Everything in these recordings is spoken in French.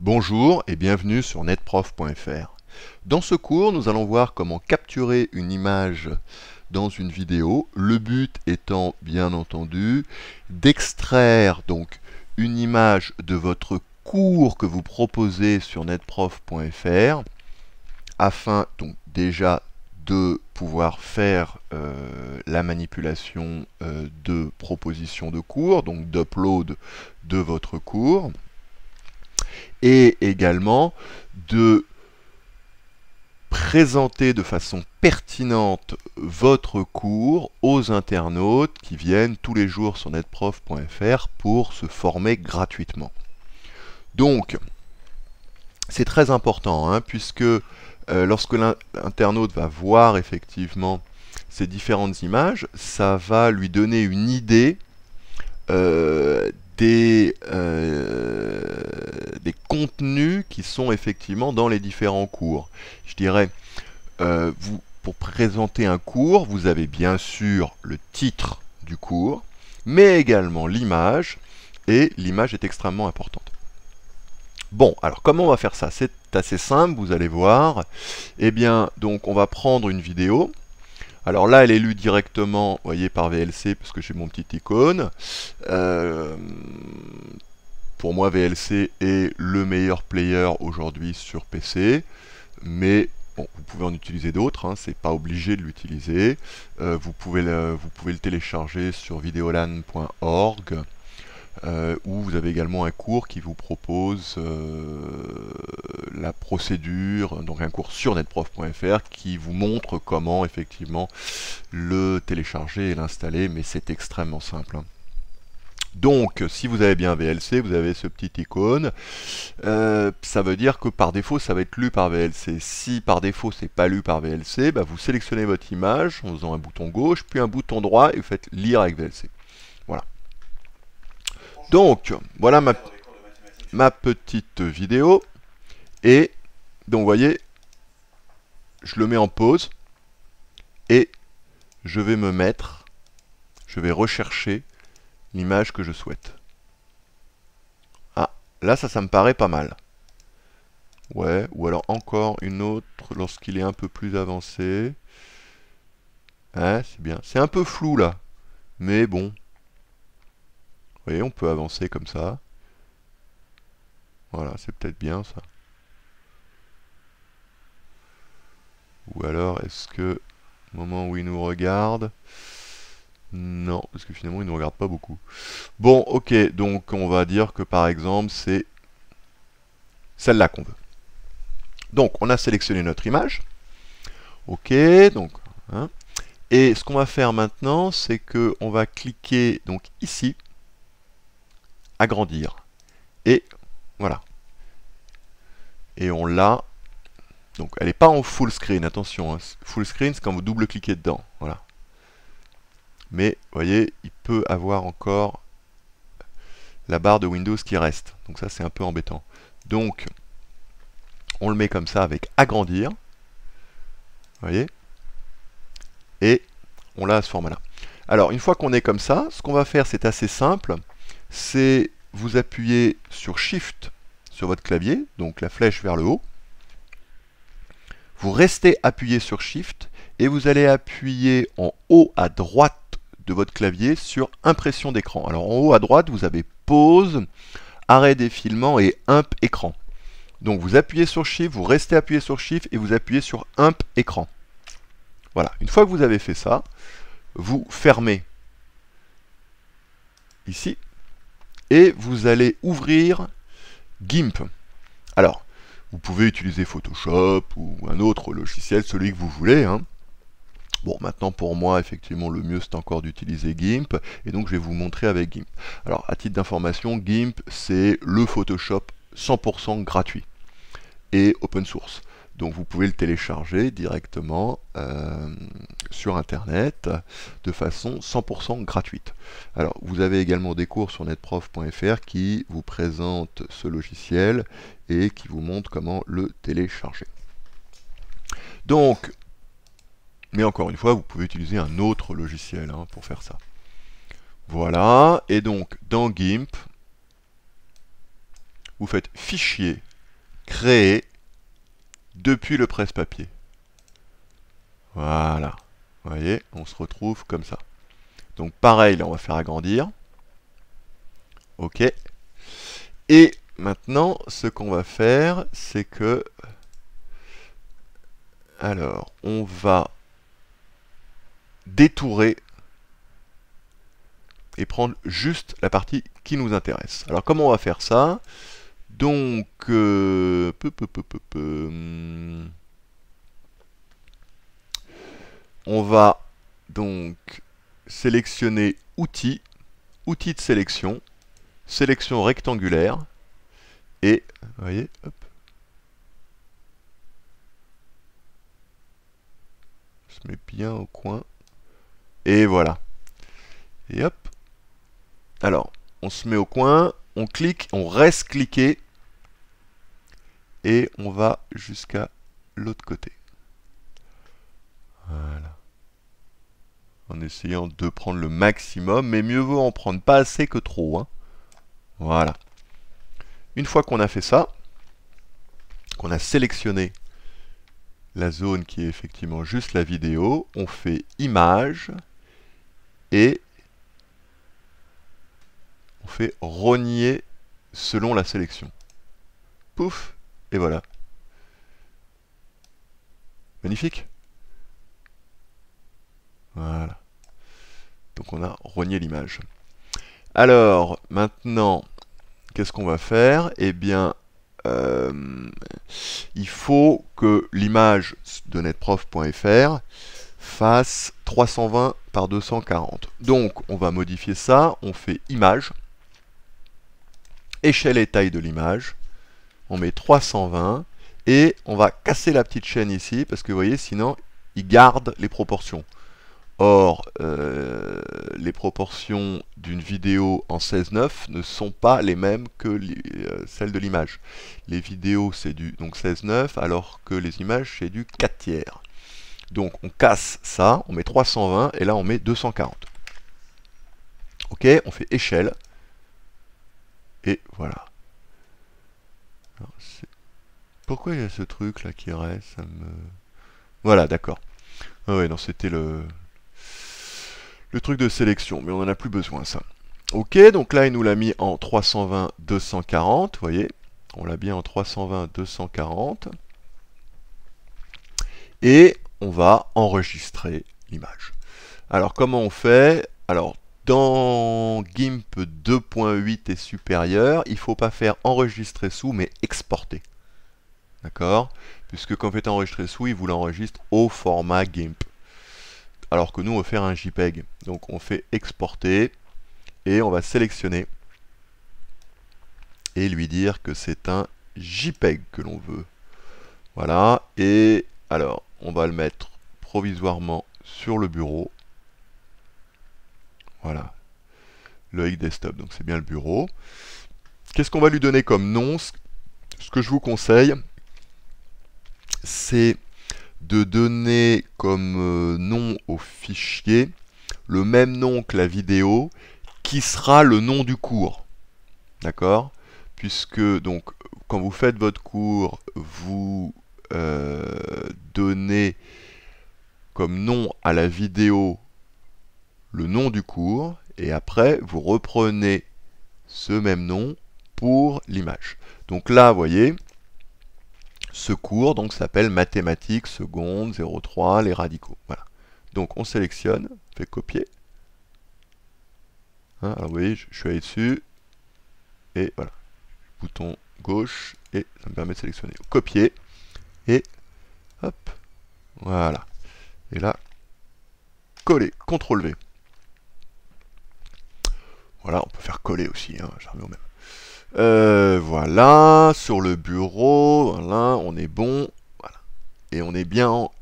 Bonjour et bienvenue sur netprof.fr. Dans ce cours, nous allons voir comment capturer une image dans une vidéo, le but étant bien entendu d'extraire donc une image de votre cours que vous proposez sur netprof.fr afin donc déjà de pouvoir faire euh, la manipulation euh, de propositions de cours, donc d'upload de votre cours et également de présenter de façon pertinente votre cours aux internautes qui viennent tous les jours sur netprof.fr pour se former gratuitement. Donc, c'est très important, hein, puisque euh, lorsque l'internaute va voir effectivement ces différentes images, ça va lui donner une idée euh, euh, des, contenus qui sont effectivement dans les différents cours. Je dirais, euh, vous, pour présenter un cours, vous avez bien sûr le titre du cours, mais également l'image, et l'image est extrêmement importante. Bon, alors comment on va faire ça C'est assez simple, vous allez voir. Eh bien, donc on va prendre une vidéo, alors là, elle est lue directement, voyez, par VLC, parce que j'ai mon petit icône. Euh, pour moi, VLC est le meilleur player aujourd'hui sur PC, mais vous pouvez en utiliser d'autres, ce hein, c'est pas obligé de l'utiliser. Euh, vous, vous, pouvez le télécharger sur videolan.org euh, où vous avez également un cours qui vous propose euh, la procédure, donc un cours sur netprof.fr qui vous montre comment effectivement le télécharger et l'installer, mais c'est extrêmement simple. Hein. Donc, si vous avez bien VLC, vous avez ce petit icône. Euh, ça veut dire que par défaut, ça va être lu par VLC. Si par défaut, c'est pas lu par VLC, bah, vous sélectionnez votre image en faisant un bouton gauche, puis un bouton droit et vous faites lire avec VLC. Donc, voilà ma, petite vidéo. Et donc, vous voyez, je le mets en pause. Et je vais me mettre, je vais rechercher l'image que je souhaite. Ah, là, ça, ça me paraît pas mal. Ouais, ou alors encore une autre lorsqu'il est un peu plus avancé. Ouais, hein, c'est bien. C'est un peu flou, là. Mais bon, vous voyez, on peut avancer comme ça. Voilà, c'est peut-être bien ça. Ou alors, est-ce que au moment où il nous regarde... Non, parce que finalement, il ne nous regarde pas beaucoup. Bon, ok, donc on va dire que par exemple, c'est celle-là qu'on veut. Donc, on a sélectionné notre image. Ok, donc... Hein. et ce qu'on va faire maintenant, c'est que on va cliquer donc ici, agrandir. Et voilà. Et on l'a. Donc elle n'est pas en full screen, attention. Hein. Full screen, c'est quand vous double-cliquez dedans. Voilà. Mais, vous voyez, il peut avoir encore la barre de Windows qui reste. Donc ça, c'est un peu embêtant. Donc, on le met comme ça avec agrandir. voyez Et on l'a à ce format-là. Alors, une fois qu'on est comme ça, ce qu'on va faire, c'est assez simple c'est vous appuyez sur Shift sur votre clavier, donc la flèche vers le haut. Vous restez appuyé sur Shift et vous allez appuyer en haut à droite de votre clavier sur Impression d'écran. Alors en haut à droite, vous avez Pause, Arrêt défilement et Imp écran. Donc vous appuyez sur Shift, vous restez appuyé sur Shift et vous appuyez sur Imp écran. Voilà, une fois que vous avez fait ça, vous fermez ici et vous allez ouvrir GIMP. Alors, vous pouvez utiliser Photoshop ou un autre logiciel, celui que vous voulez. Hein. Bon, maintenant pour moi, effectivement, le mieux c'est encore d'utiliser GIMP, et donc je vais vous montrer avec GIMP. Alors, à titre d'information, GIMP c'est le Photoshop 100% gratuit et open source. Donc vous pouvez le télécharger directement euh, sur Internet de façon 100% gratuite. Alors vous avez également des cours sur netprof.fr qui vous présentent ce logiciel et qui vous montrent comment le télécharger. Donc, mais encore une fois, vous pouvez utiliser un autre logiciel hein, pour faire ça. Voilà, et donc dans GIMP, vous faites Fichier, Créer, depuis le presse-papier. Voilà. Vous voyez, on se retrouve comme ça. Donc pareil, on va faire agrandir. Ok. Et maintenant, ce qu'on va faire, c'est que... Alors, on va détourer et prendre juste la partie qui nous intéresse. Alors comment on va faire ça donc, euh, hmm. on va donc sélectionner outils, outils de sélection, sélection rectangulaire, et, vous voyez, hop, je met bien au coin, et voilà. Et hop, alors, on se met au coin, on clique, on reste cliqué et on va jusqu'à l'autre côté. Voilà. En essayant de prendre le maximum, mais mieux vaut en prendre pas assez que trop. Hein. Voilà. Une fois qu'on a fait ça, qu'on a sélectionné la zone qui est effectivement juste la vidéo, on fait image et on fait rogner selon la sélection. Pouf et voilà. Magnifique. Voilà. Donc on a rogné l'image. Alors, maintenant, qu'est-ce qu'on va faire Eh bien, euh, il faut que l'image de netprof.fr fasse 320 par 240. Donc, on va modifier ça. On fait image, échelle et taille de l'image on met 320, et on va casser la petite chaîne ici, parce que vous voyez, sinon, il garde les proportions. Or, euh, les proportions d'une vidéo en 16.9 ne sont pas les mêmes que euh, celles de l'image. Les vidéos, c'est du 16.9, alors que les images, c'est du 4 tiers. Donc, on casse ça, on met 320, et là, on met 240. Ok, on fait échelle. Et voilà. Pourquoi il y a ce truc là qui reste Voilà, d'accord. Ah ouais, non, c'était le... le truc de sélection, mais on n'en a plus besoin ça. Ok, donc là il nous l'a mis en 320, 240, vous voyez. On l'a bien en 320, 240. Et on va enregistrer l'image. Alors comment on fait Alors dans GIMP 2.8 et supérieur, il ne faut pas faire enregistrer sous, mais exporter. D'accord Puisque quand vous faites enregistrer sous, il vous l'enregistre au format GIMP. Alors que nous, on va faire un JPEG. Donc on fait exporter et on va sélectionner et lui dire que c'est un JPEG que l'on veut. Voilà. Et alors, on va le mettre provisoirement sur le bureau. Voilà. Loïc Desktop, donc c'est bien le bureau. Qu'est-ce qu'on va lui donner comme nom Ce que je vous conseille, c'est de donner comme euh, nom au fichier le même nom que la vidéo qui sera le nom du cours. D'accord Puisque donc quand vous faites votre cours, vous euh, donnez comme nom à la vidéo le nom du cours et après vous reprenez ce même nom pour l'image. Donc là, vous voyez, ce cours donc s'appelle mathématiques seconde 03 les radicaux. Voilà. Donc on sélectionne, on fait copier. Hein, alors vous voyez, je, suis allé dessus et voilà. Bouton gauche et ça me permet de sélectionner copier et hop. Voilà. Et là coller, CTRL V. Voilà, on peut faire coller aussi, hein, j'en au même. Euh, voilà, sur le bureau, voilà, on est bon. Voilà. Et on est bien en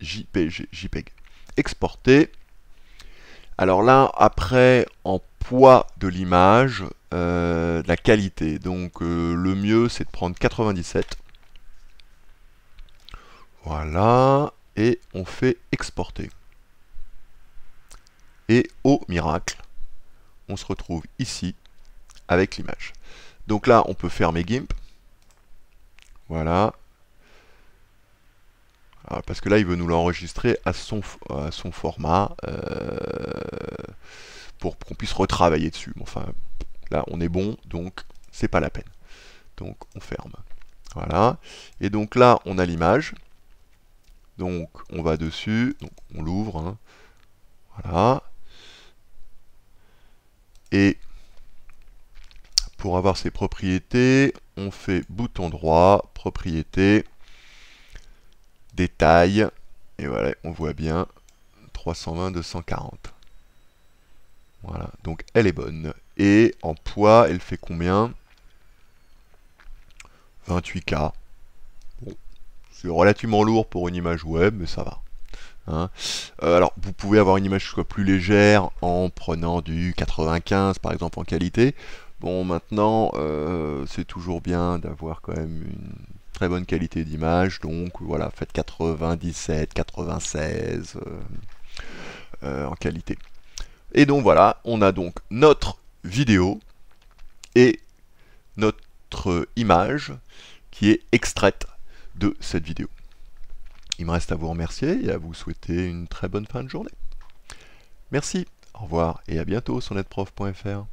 JPG, JPEG. Exporter. Alors là, après, en poids de l'image, euh, la qualité. Donc euh, le mieux, c'est de prendre 97. Voilà. Et on fait exporter. Et au miracle, on se retrouve ici avec l'image. Donc là, on peut fermer GIMP. Voilà. Ah, parce que là, il veut nous l'enregistrer à son, euh, format euh, pour qu'on puisse retravailler dessus. enfin, là, on est bon, donc c'est pas la peine. Donc, on ferme. Voilà. Et donc là, on a l'image. Donc, on va dessus. Donc, on l'ouvre. Hein. Voilà. pour avoir ses propriétés, on fait bouton droit, propriétés, détail et voilà, on voit bien 320, 240. Voilà, donc elle est bonne. Et en poids, elle fait combien 28K. c'est relativement lourd pour une image web, mais ça va. Hein. Euh, alors, vous pouvez avoir une image soit plus légère en prenant du 95, par exemple, en qualité. Bon, maintenant, euh, c'est toujours bien d'avoir quand même une très bonne qualité d'image, donc voilà, faites 97, 96 euh, euh, en qualité. Et donc voilà, on a donc notre vidéo et notre image qui est extraite de cette vidéo. Il me reste à vous remercier et à vous souhaiter une très bonne fin de journée. Merci, au revoir et à bientôt sur netprof.fr.